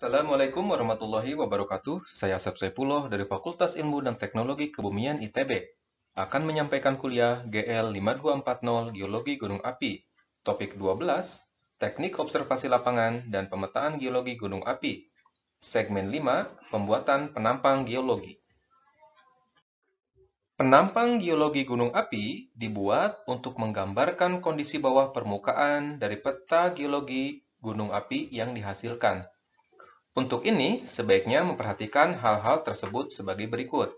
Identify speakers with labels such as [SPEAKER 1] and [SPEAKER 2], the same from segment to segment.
[SPEAKER 1] Assalamualaikum warahmatullahi wabarakatuh. Saya Asep Saipuloh dari Fakultas Ilmu dan Teknologi Kebumian ITB. Akan menyampaikan kuliah GL 5240 Geologi Gunung Api. Topik 12, Teknik Observasi Lapangan dan Pemetaan Geologi Gunung Api. Segmen 5, Pembuatan Penampang Geologi. Penampang geologi gunung api dibuat untuk menggambarkan kondisi bawah permukaan dari peta geologi gunung api yang dihasilkan untuk ini, sebaiknya memperhatikan hal-hal tersebut sebagai berikut.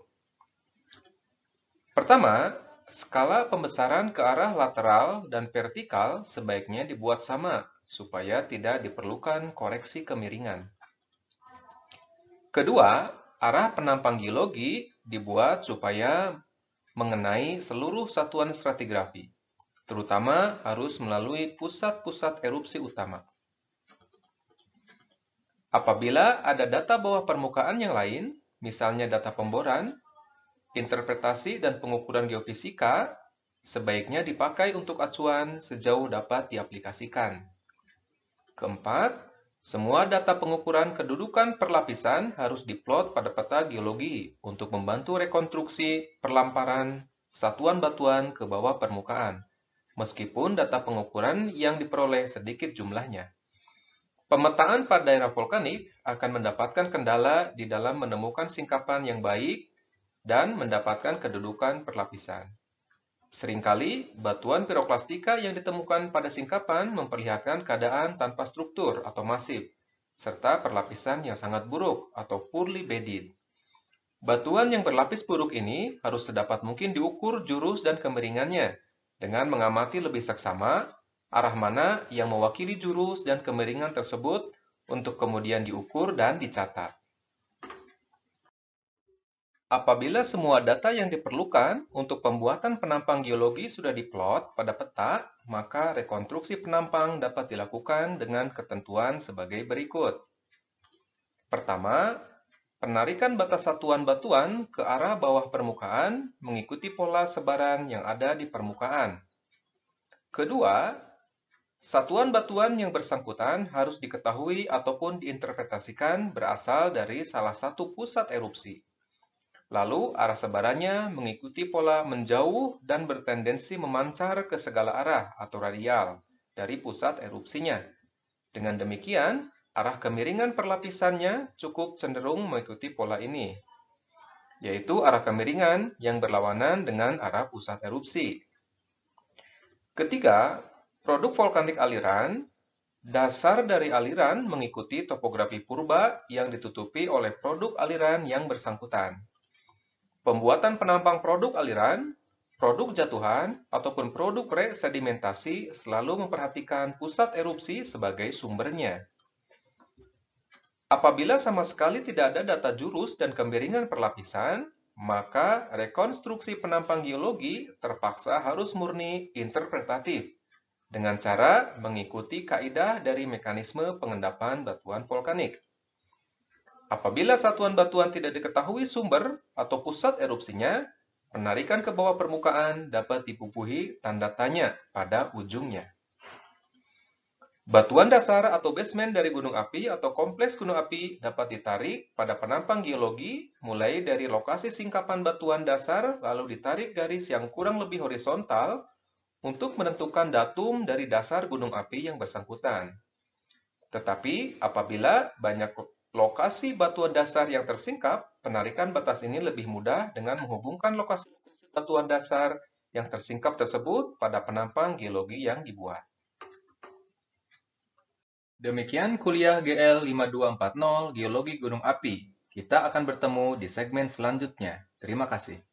[SPEAKER 1] Pertama, skala pembesaran ke arah lateral dan vertikal sebaiknya dibuat sama, supaya tidak diperlukan koreksi kemiringan. Kedua, arah penampang geologi dibuat supaya mengenai seluruh satuan stratigrafi, terutama harus melalui pusat-pusat erupsi utama. Apabila ada data bawah permukaan yang lain, misalnya data pemboran, interpretasi dan pengukuran geofisika, sebaiknya dipakai untuk acuan sejauh dapat diaplikasikan. Keempat, semua data pengukuran kedudukan perlapisan harus diplot pada peta geologi untuk membantu rekonstruksi perlamparan satuan batuan ke bawah permukaan, meskipun data pengukuran yang diperoleh sedikit jumlahnya. Pemetaan pada daerah vulkanik akan mendapatkan kendala di dalam menemukan singkapan yang baik dan mendapatkan kedudukan perlapisan. Seringkali, batuan piroklastika yang ditemukan pada singkapan memperlihatkan keadaan tanpa struktur atau masif, serta perlapisan yang sangat buruk atau poorly bedded. Batuan yang berlapis buruk ini harus sedapat mungkin diukur jurus dan kemiringannya dengan mengamati lebih seksama arah mana yang mewakili jurus dan kemiringan tersebut untuk kemudian diukur dan dicatat. Apabila semua data yang diperlukan untuk pembuatan penampang geologi sudah diplot pada peta, maka rekonstruksi penampang dapat dilakukan dengan ketentuan sebagai berikut. Pertama, penarikan batas satuan batuan ke arah bawah permukaan mengikuti pola sebaran yang ada di permukaan. Kedua, Satuan batuan yang bersangkutan harus diketahui ataupun diinterpretasikan berasal dari salah satu pusat erupsi. Lalu, arah sebarannya mengikuti pola menjauh dan bertendensi memancar ke segala arah atau radial dari pusat erupsinya. Dengan demikian, arah kemiringan perlapisannya cukup cenderung mengikuti pola ini, yaitu arah kemiringan yang berlawanan dengan arah pusat erupsi. Ketiga, Produk vulkanik aliran, dasar dari aliran mengikuti topografi purba yang ditutupi oleh produk aliran yang bersangkutan. Pembuatan penampang produk aliran, produk jatuhan, ataupun produk resedimentasi selalu memperhatikan pusat erupsi sebagai sumbernya. Apabila sama sekali tidak ada data jurus dan kemiringan perlapisan, maka rekonstruksi penampang geologi terpaksa harus murni interpretatif dengan cara mengikuti kaidah dari mekanisme pengendapan batuan vulkanik. Apabila satuan batuan tidak diketahui sumber atau pusat erupsinya, penarikan ke bawah permukaan dapat dipupuhi tanda tanya pada ujungnya. Batuan dasar atau basement dari gunung api atau kompleks gunung api dapat ditarik pada penampang geologi mulai dari lokasi singkapan batuan dasar lalu ditarik garis yang kurang lebih horizontal untuk menentukan datum dari dasar gunung api yang bersangkutan. Tetapi apabila banyak lokasi batuan dasar yang tersingkap, penarikan batas ini lebih mudah dengan menghubungkan lokasi batuan dasar yang tersingkap tersebut pada penampang geologi yang dibuat. Demikian kuliah GL 5240 Geologi Gunung Api. Kita akan bertemu di segmen selanjutnya. Terima kasih.